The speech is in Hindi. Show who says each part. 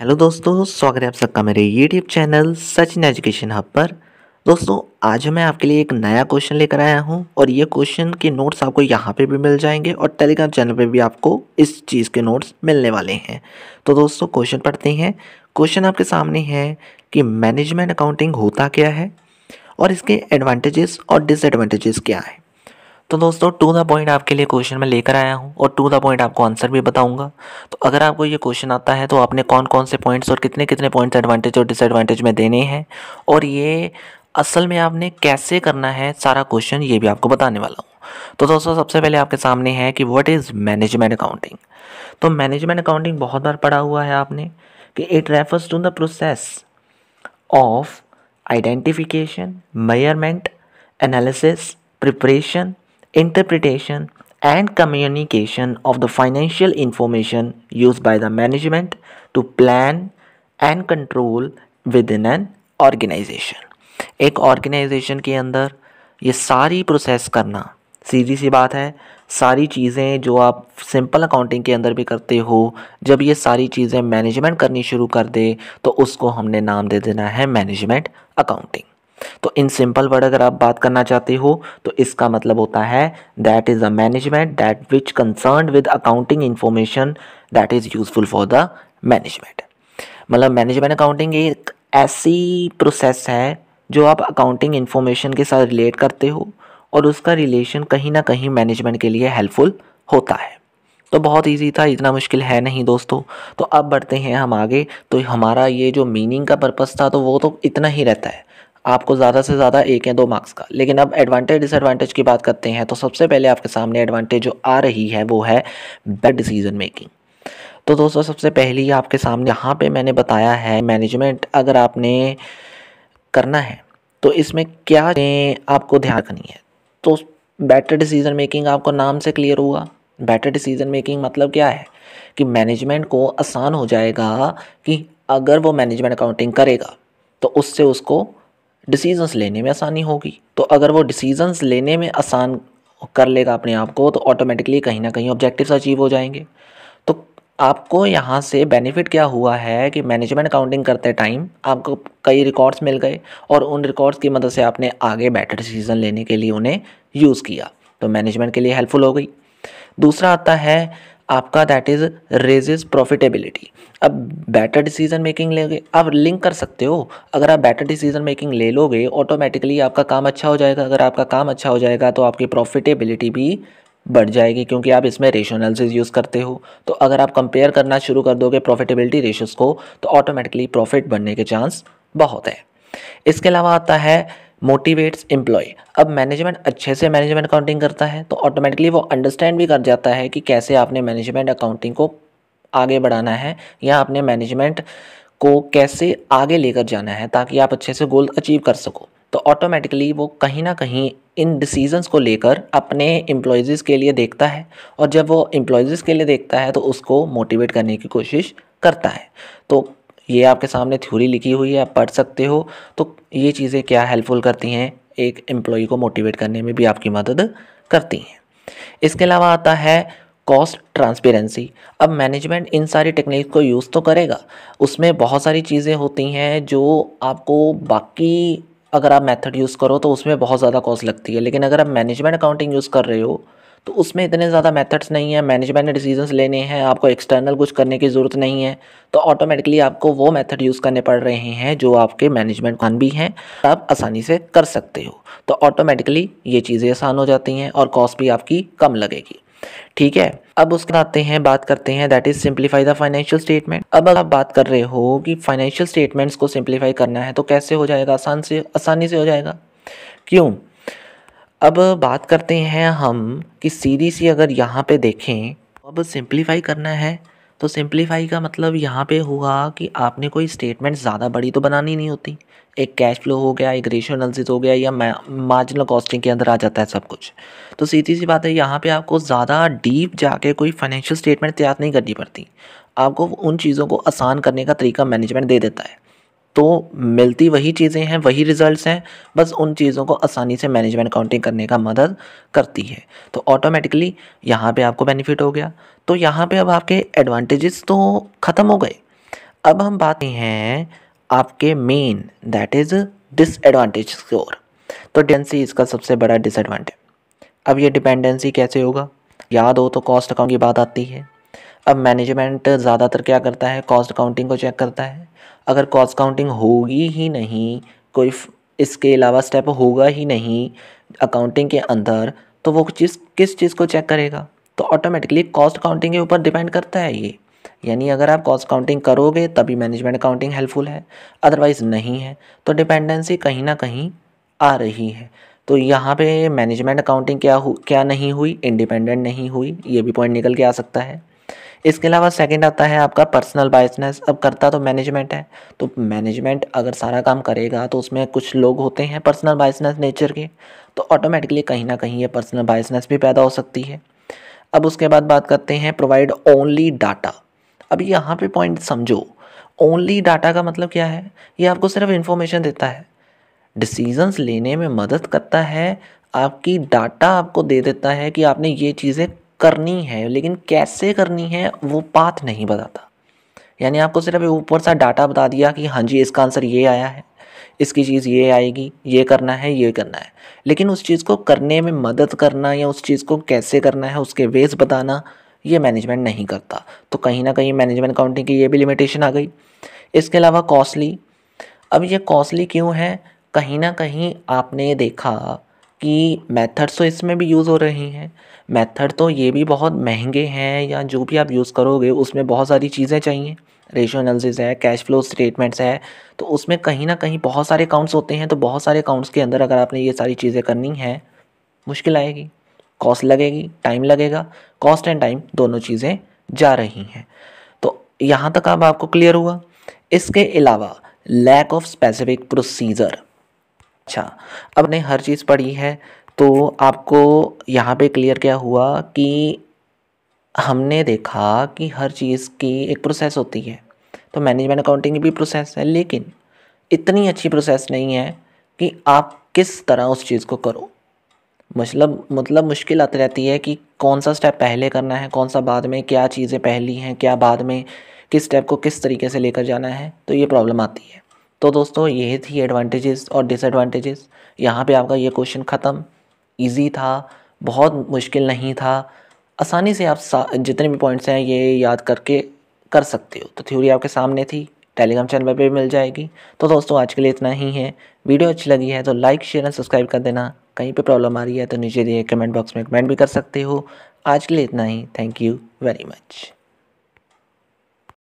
Speaker 1: हेलो दोस्तों स्वागत है आप सबका मेरे YouTube channel Sachin education hub पर दोस्तों आज मैं आपके लिए एक नया क्वेश्चन लेकर आया हूं और ये क्वेश्चन के नोट्स आपको यहाँ पे भी मिल जाएंगे और टेलीग्राम चैनल पे भी आपको इस चीज़ के नोट्स मिलने वाले हैं तो दोस्तों क्वेश्चन पढ़ते हैं क्वेश्चन आपके सामने है कि मैनेजमेंट अकाउंटिंग होता क्या है और इसके एडवांटेजेस और डिसएडवांटेजेस क्या है तो दोस्तों टू द पॉइंट आपके लिए क्वेश्चन मैं लेकर आया हूँ और टू द पॉइंट आपको आंसर भी बताऊंगा तो अगर आपको ये क्वेश्चन आता है तो आपने कौन कौन से पॉइंट्स और कितने कितने पॉइंट्स एडवांटेज और डिसएडवांटेज में देने हैं और ये असल में आपने कैसे करना है सारा क्वेश्चन ये भी आपको बताने वाला हूँ तो दोस्तों सबसे पहले आपके सामने है कि वट इज़ मैनेजमेंट अकाउंटिंग तो मैनेजमेंट अकाउंटिंग बहुत बार पढ़ा हुआ है आपने कि it refers to the process of identification measurement analysis preparation interpretation, and communication of the financial information used by the management to plan and control within an organization. एक ऑर्गेनाइजेशन के अंदर ये सारी प्रोसेस करना सीधी सी बात है सारी चीज़ें जो आप सिंपल अकाउंटिंग के अंदर भी करते हो जब ये सारी चीज़ें मैनेजमेंट करनी शुरू कर दे तो उसको हमने नाम दे देना है मैनेजमेंट अकाउंटिंग तो इन सिंपल वर्ड अगर आप बात करना चाहते हो तो इसका मतलब होता है that is a management that which concern with accounting information that is useful for the management मतलब मैनेजमेंट अकाउंटिंग एक ऐसी प्रोसेस है जो आप अकाउंटिंग इन्फॉर्मेशन के साथ रिलेट करते हो और उसका रिलेशन कहीं ना कहीं मैनेजमेंट के लिए हेल्पफुल होता है तो बहुत इजी था इतना मुश्किल है नहीं दोस्तों तो अब बढ़ते हैं हम आगे तो हमारा ये जो मीनिंग का पर्पस था तो वो तो इतना ही रहता है आपको ज़्यादा से ज़्यादा एक या दो मार्क्स का लेकिन अब एडवांटेज डिसएडवांटेज की बात करते हैं तो सबसे पहले आपके सामने एडवांटेज जो आ रही है वो है बेड डिसीजन मेकिंग तो दोस्तों सबसे पहले ही आपके सामने यहाँ पे मैंने बताया है मैनेजमेंट अगर आपने करना है तो इसमें क्या आपको ध्यान रखनी है तो बेटर डिसीज़न मेकिंग आपको नाम से क्लियर हुआ बेटर डिसीज़न मेकिंग मतलब क्या है कि मैनेजमेंट को आसान हो जाएगा कि अगर वो मैनेजमेंट अकाउंटिंग करेगा तो उससे उसको डिसीजंस लेने में आसानी होगी तो अगर वो डिसीजंस लेने में आसान कर लेगा अपने आप को तो ऑटोमेटिकली कहीं ना कहीं ऑब्जेक्टिव्स अचीव हो जाएंगे तो आपको यहाँ से बेनिफिट क्या हुआ है कि मैनेजमेंट अकाउंटिंग करते टाइम आपको कई रिकॉर्ड्स मिल गए और उन रिकॉर्ड्स की मदद से आपने आगे बेटर डिसीज़न लेने के लिए उन्हें यूज़ किया तो मैनेजमेंट के लिए हेल्पफुल हो गई दूसरा आता है आपका दैट इज़ रेजेज प्रॉफिटेबिलिटी अब बेटर डिसीजन मेकिंग लेंगे आप लिंक कर सकते हो अगर आप बेटर डिसीजन मेकिंग ले लोगे ऑटोमेटिकली आपका काम अच्छा हो जाएगा अगर आपका काम अच्छा हो जाएगा तो आपकी प्रॉफिटेबिलिटी भी बढ़ जाएगी क्योंकि आप इसमें रेशोनल्सिस यूज़ करते हो तो अगर आप कंपेयर करना शुरू कर दोगे प्रॉफिटेबिलिटी रेशोज़ को तो ऑटोमेटिकली प्रॉफिट बढ़ने के चांस बहुत है इसके अलावा आता है मोटिवेट्स एम्प्लॉय अब मैनेजमेंट अच्छे से मैनेजमेंट अकाउंटिंग करता है तो ऑटोमेटिकली वो अंडरस्टैंड भी कर जाता है कि कैसे आपने मैनेजमेंट अकाउंटिंग को आगे बढ़ाना है या अपने मैनेजमेंट को कैसे आगे लेकर जाना है ताकि आप अच्छे से गोल अचीव कर सको तो ऑटोमेटिकली वो कहीं ना कहीं इन डिसीजंस को लेकर अपने एम्प्लॉयज़ के लिए देखता है और जब वो एम्प्लॉयज़ के लिए देखता है तो उसको मोटिवेट करने की कोशिश करता है तो ये आपके सामने थ्योरी लिखी हुई है आप पढ़ सकते हो तो ये चीज़ें क्या हेल्पफुल करती हैं एक एम्प्लॉई को मोटिवेट करने में भी आपकी मदद करती हैं इसके अलावा आता है कॉस्ट ट्रांसपेरेंसी अब मैनेजमेंट इन सारी टेक्निक को यूज़ तो करेगा उसमें बहुत सारी चीज़ें होती हैं जो आपको बाकी अगर आप मेथड यूज़ करो तो उसमें बहुत ज़्यादा कॉस्ट लगती है लेकिन अगर आप मैनेजमेंट अकाउंटिंग यूज़ कर रहे हो तो उसमें इतने ज़्यादा मेथड्स नहीं है मैनेजमेंट डिसीजंस लेने हैं आपको एक्सटर्नल कुछ करने की ज़रूरत नहीं है तो ऑटोमेटिकली आपको वो मेथड यूज़ करने पड़ रहे हैं जो आपके मैनेजमेंट कान भी हैं आप आसानी से कर सकते हो तो ऑटोमेटिकली ये चीज़ें आसान हो जाती हैं और कॉस्ट भी आपकी कम लगेगी ठीक है अब उसके आते हैं बात करते हैं that is simplify the financial statement अब अगर आप बात कर रहे हो कि फाइनेंशियल स्टेटमेंट्स को सिंप्लीफाई करना है तो कैसे हो जाएगा आसान से आसानी से हो जाएगा क्यों अब बात करते हैं हम कि सीरीज ही अगर यहाँ पे देखें अब सिंप्लीफाई करना है तो सिंप्लीफाई का मतलब यहाँ पे हुआ कि आपने कोई स्टेटमेंट ज़्यादा बड़ी तो बनानी नहीं होती एक कैश फ्लो हो गया एक रेशो एनालिसिस हो गया या मार्जिनल कॉस्टिंग के अंदर आ जाता है सब कुछ तो सीधी सी बात है यहाँ पे आपको ज़्यादा डीप जाके कोई फाइनेंशियल स्टेटमेंट तैयार नहीं करनी पड़ती आपको उन चीज़ों को आसान करने का तरीका मैनेजमेंट दे देता है तो मिलती वही चीज़ें हैं वही रिजल्ट्स हैं बस उन चीज़ों को आसानी से मैनेजमेंट अकाउंटिंग करने का मदद करती है तो ऑटोमेटिकली यहाँ पे आपको बेनिफिट हो गया तो यहाँ पे अब आपके एडवांटेजेस तो ख़त्म हो गए अब हम बात हैं आपके मेन दैट इज़ डिसएडवांटेज की तो डेंसी इसका सबसे बड़ा डिसएडवांटेज अब ये डिपेंडेंसी कैसे होगा याद हो तो कॉस्ट अकाउंट की बात आती है अब मैनेजमेंट ज़्यादातर क्या करता है कॉस्ट अकाउंटिंग को चेक करता है अगर कॉस्ट काउंटिंग होगी ही नहीं कोई इसके अलावा स्टेप होगा ही नहीं अकाउंटिंग के अंदर तो वो चीज़ किस चीज़ को चेक करेगा तो ऑटोमेटिकली कॉस्ट काउंटिंग के ऊपर डिपेंड करता है ये यानी अगर आप कॉस्ट काउंटिंग करोगे तभी मैनेजमेंट अकाउंटिंग हेल्पफुल है अदरवाइज़ नहीं है तो डिपेंडेंसी कहीं ना कहीं आ रही है तो यहाँ पे मैनेजमेंट अकाउंटिंग क्या हु क्या नहीं हुई इंडिपेंडेंट नहीं हुई ये भी पॉइंट निकल के आ सकता है इसके अलावा सेकेंड आता है आपका पर्सनल बायसनेस अब करता तो मैनेजमेंट है तो मैनेजमेंट अगर सारा काम करेगा तो उसमें कुछ लोग होते हैं पर्सनल बायसनेस नेचर के तो ऑटोमेटिकली कहीं ना कहीं ये पर्सनल बायसनेस भी पैदा हो सकती है अब उसके बाद बात करते हैं प्रोवाइड ओनली डाटा अब यहाँ पे पॉइंट समझो ओनली डाटा का मतलब क्या है ये आपको सिर्फ इन्फॉर्मेशन देता है डिसीजंस लेने में मदद करता है आपकी डाटा आपको दे देता है कि आपने ये चीज़ें करनी है लेकिन कैसे करनी है वो पाथ नहीं बताता यानी आपको सिर्फ ऊपर सा डाटा बता दिया कि हाँ जी इसका आंसर ये आया है इसकी चीज़ ये आएगी ये करना है ये करना है लेकिन उस चीज़ को करने में मदद करना या उस चीज़ को कैसे करना है उसके वेज बताना ये मैनेजमेंट नहीं करता तो कहीं ना कहीं मैनेजमेंट अकाउंटिंग की ये भी लिमिटेशन आ गई इसके अलावा कॉस्टली अब ये कॉस्टली क्यों है कहीं ना कहीं आपने देखा कि मेथड्स तो इसमें भी यूज़ हो रही हैं मेथड तो ये भी बहुत महंगे हैं या जो भी आप यूज़ करोगे उसमें बहुत सारी चीज़ें चाहिए रेशो एनालिसिस है कैश फ्लो स्टेटमेंट्स है तो उसमें कहीं ना कहीं बहुत सारे अकाउंट्स होते हैं तो बहुत सारे अकाउंट्स के अंदर अगर आपने ये सारी चीज़ें करनी हैं मुश्किल आएगी कॉस्ट लगेगी टाइम लगेगा कॉस्ट एंड टाइम दोनों चीज़ें जा रही हैं तो यहाँ तक अब आपको क्लियर हुआ इसके अलावा लैक ऑफ स्पेसिफिक प्रोसीजर अच्छा अब ने हर चीज़ पढ़ी है तो आपको यहाँ पे क्लियर क्या हुआ कि हमने देखा कि हर चीज़ की एक प्रोसेस होती है तो मैनेजमेंट अकाउंटिंग की भी प्रोसेस है लेकिन इतनी अच्छी प्रोसेस नहीं है कि आप किस तरह उस चीज़ को करो मतलब मतलब मुश्किल आती रहती है कि कौन सा स्टेप पहले करना है कौन सा बाद में क्या चीज़ें पहली हैं क्या बाद में किस स्टेप को किस तरीके से लेकर जाना है तो ये प्रॉब्लम आती है तो दोस्तों ये थी एडवांटेजेस और डिसएडवांटेजेस यहाँ पे आपका ये क्वेश्चन ख़त्म इजी था बहुत मुश्किल नहीं था आसानी से आप जितने भी पॉइंट्स हैं ये याद करके कर सकते हो तो थ्योरी आपके सामने थी टेलीग्राम चैनल पर भी मिल जाएगी तो दोस्तों आज के लिए इतना ही है वीडियो अच्छी लगी है तो लाइक शेयर एंड सब्सक्राइब कर देना कहीं पर प्रॉब्लम आ रही है तो नीचे दिए कमेंट बॉक्स में कमेंट भी कर सकते हो आज के लिए इतना ही थैंक यू वेरी मच